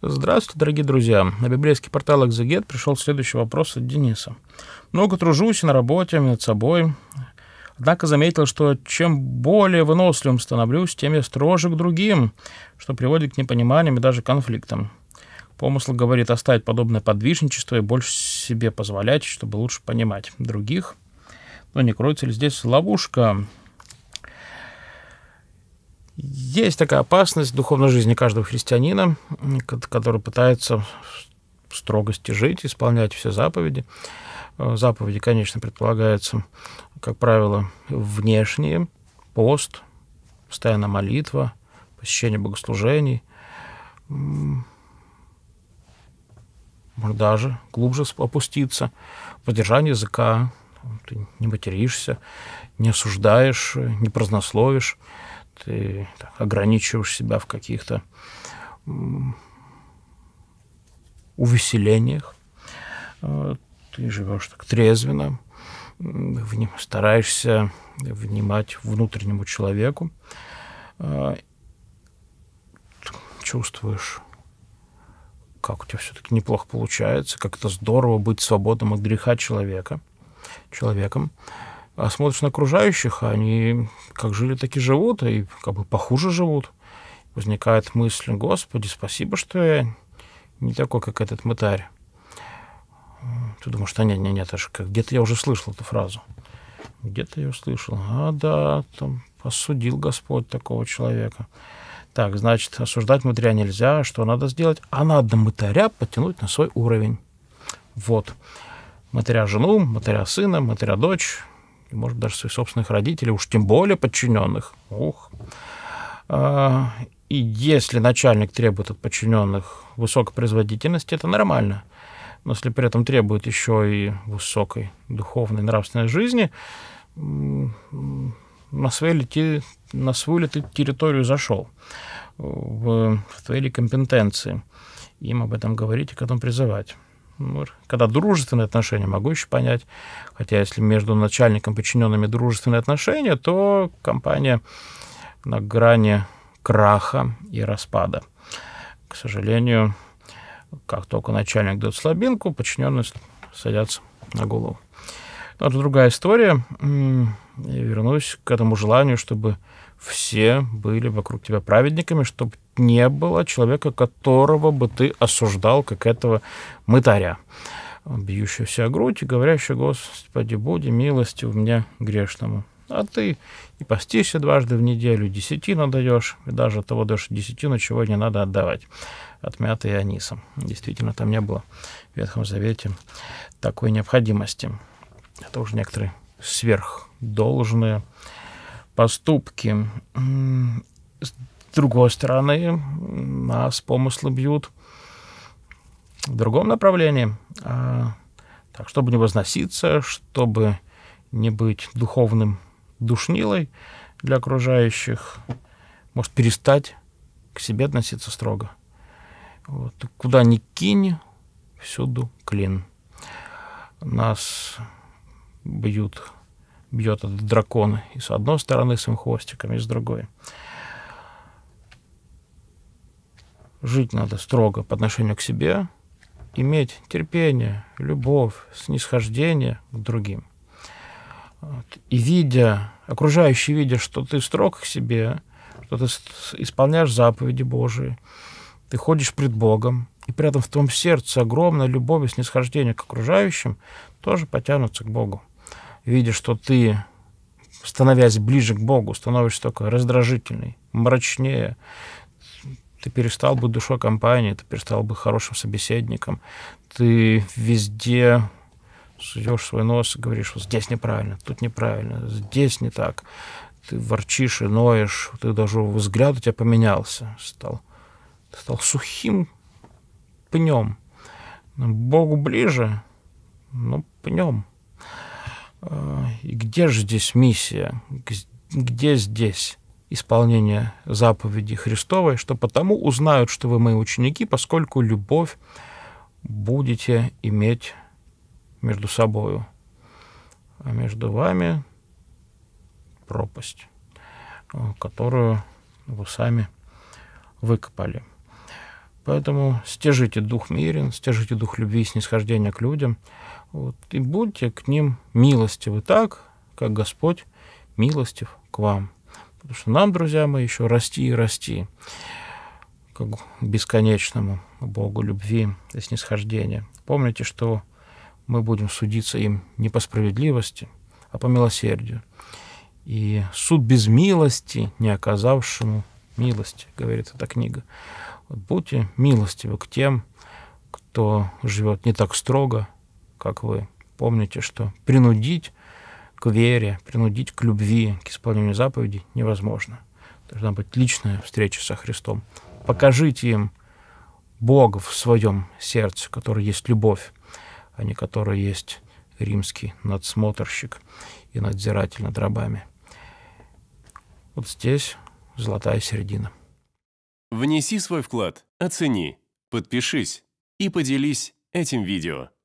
Здравствуйте, дорогие друзья. На библейский портал «Экзегет» пришел следующий вопрос от Дениса. «Много тружусь на работе, над собой. Однако заметил, что чем более выносливым становлюсь, тем я строже к другим, что приводит к непониманиям и даже конфликтам. Помысл говорит оставить подобное подвижничество и больше себе позволять, чтобы лучше понимать других. Но не кроется ли здесь ловушка?» Есть такая опасность в духовной жизни каждого христианина, который пытается в строгости жить, исполнять все заповеди. Э, заповеди, конечно, предполагаются, как правило, внешние, пост, постоянная молитва, посещение богослужений, может даже глубже опуститься, поддержание языка, ты не материшься, не осуждаешь, не празднословишь ты так, ограничиваешь себя в каких-то увеселениях, э, ты живешь так трезвенно, стараешься внимать внутреннему человеку, э, чувствуешь, как у тебя все-таки неплохо получается, как это здорово быть свободным от греха человека, человеком. человеком а смотришь на окружающих, они как жили, так и живут, и как бы похуже живут. Возникает мысль, Господи, спасибо, что я не такой, как этот мытарь. Ты думаешь, что нет, нет, нет, аж где-то я уже слышал эту фразу. Где-то я слышал. А, да, там осудил Господь такого человека. Так, значит, осуждать мытаря нельзя. Что надо сделать? А надо мытаря подтянуть на свой уровень. Вот. Мытаря жену, мытаря сына, мытаря дочь, и, может быть, даже своих собственных родителей, уж тем более подчиненных. Ух. А, и если начальник требует от подчиненных высокой производительности, это нормально. Но если при этом требует еще и высокой духовной нравственной жизни, на свою, лети, на свою ли ты территорию зашел, э, в, в твоей ли компетенции. Им об этом говорить и к этому призывать. Когда дружественные отношения, могу еще понять. Хотя если между начальником и подчиненными дружественные отношения, то компания на грани краха и распада. К сожалению, как только начальник дает слабинку, подчиненные садятся на голову. Но это другая история. Я вернусь к этому желанию, чтобы все были вокруг тебя праведниками, чтобы не было человека, которого бы ты осуждал, как этого мытаря, бьющегося о грудь и говорящего, «Господи, буди милости у меня грешному». А ты и постишься дважды в неделю, десятину даешь, и даже того даже десятину, чего не надо отдавать от мяты и аниса. Действительно, там не было в Ветхом Завете такой необходимости. Это уже некоторые сверхдолжные поступки другой стороны, нас помыслы бьют в другом направлении. А, так, чтобы не возноситься, чтобы не быть духовным душнилой для окружающих, может перестать к себе относиться строго. Вот. Куда ни кинь, всюду клин. Нас бьют, бьет этот дракон и с одной стороны своим хвостиком, и с другой. жить надо строго по отношению к себе, иметь терпение, любовь, снисхождение к другим. И видя, окружающие видя, что ты строг к себе, что ты исполняешь заповеди Божии, ты ходишь пред Богом, и при этом в твоем сердце огромная любовь и снисхождение к окружающим тоже потянутся к Богу. Видя, что ты, становясь ближе к Богу, становишься только раздражительный, мрачнее, ты перестал быть душой компании, ты перестал быть хорошим собеседником. Ты везде суешь свой нос и говоришь, вот здесь неправильно, тут неправильно, здесь не так. Ты ворчишь и ноешь, ты даже взгляд у тебя поменялся, стал, стал сухим пнем. Ну, Богу ближе, ну, пнем. А, и где же здесь миссия? Где здесь исполнения заповеди Христовой, что потому узнают, что вы мои ученики, поскольку любовь будете иметь между собою, а между вами пропасть, которую вы сами выкопали. Поэтому стяжите дух мирен, стяжите дух любви и снисхождения к людям, вот, и будьте к ним милостивы так, как Господь милостив к вам – Потому что нам, друзья мои, еще расти и расти к бесконечному Богу любви и снисхождения. Помните, что мы будем судиться им не по справедливости, а по милосердию. И суд без милости, не оказавшему милости, говорит эта книга. Вот будьте милостивы к тем, кто живет не так строго, как вы. Помните, что принудить к вере, принудить к любви, к исполнению заповедей невозможно. Должна быть личная встреча со Христом. Покажите им Бога в своем сердце, который есть любовь, а не который есть римский надсмотрщик и надзиратель над рабами. Вот здесь золотая середина. Внеси свой вклад, оцени, подпишись и поделись этим видео.